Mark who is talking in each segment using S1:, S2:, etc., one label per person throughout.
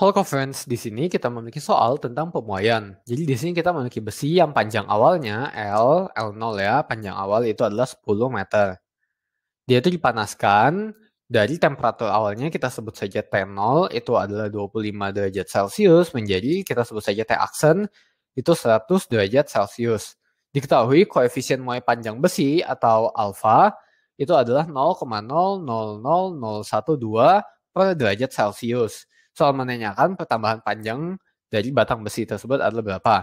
S1: Holcovens di sini kita memiliki soal tentang pemuaian. Jadi di sini kita memiliki besi yang panjang awalnya L, L0 ya, panjang awal itu adalah 10 meter. Dia itu dipanaskan dari temperatur awalnya kita sebut saja T0 itu adalah 25 derajat Celcius menjadi kita sebut saja T aksen itu 100 derajat Celcius. Diketahui koefisien muai panjang besi atau alfa itu adalah 0,000012 per derajat Celcius soal menanyakan pertambahan panjang dari batang besi tersebut adalah berapa.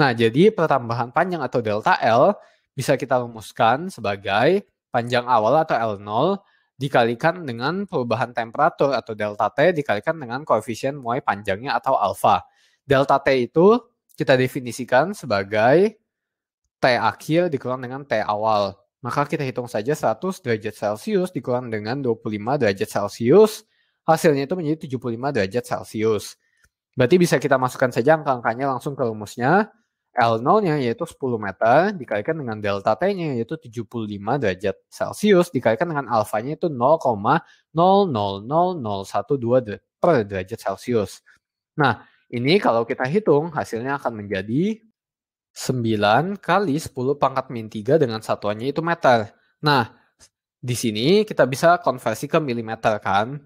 S1: Nah, jadi pertambahan panjang atau delta L bisa kita rumuskan sebagai panjang awal atau L0 dikalikan dengan perubahan temperatur atau delta T dikalikan dengan koefisien muai panjangnya atau alfa. Delta T itu kita definisikan sebagai T akhir dikurang dengan T awal. Maka kita hitung saja 100 derajat Celcius dikurang dengan 25 derajat Celcius hasilnya itu menjadi 75 derajat Celcius. Berarti bisa kita masukkan saja angka-angkanya langsung ke rumusnya. L0-nya yaitu 10 meter dikalikan dengan delta T-nya yaitu 75 derajat Celcius dikalikan dengan alfanya itu 0,000012 per derajat Celcius. Nah, ini kalau kita hitung hasilnya akan menjadi 9 kali 10 pangkat min 3 dengan satuannya itu meter. Nah, di sini kita bisa konversi ke milimeter kan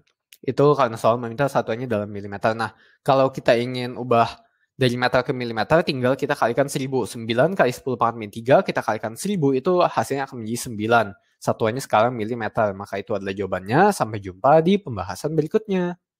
S1: itu karena soal meminta satuannya dalam milimeter. Nah, kalau kita ingin ubah dari meter ke milimeter, tinggal kita kalikan 1000. 9 kali 10 pangkat min 3, kita kalikan 1000, itu hasilnya akan menjadi 9. Satuannya sekarang milimeter, maka itu adalah jawabannya. Sampai jumpa di pembahasan berikutnya.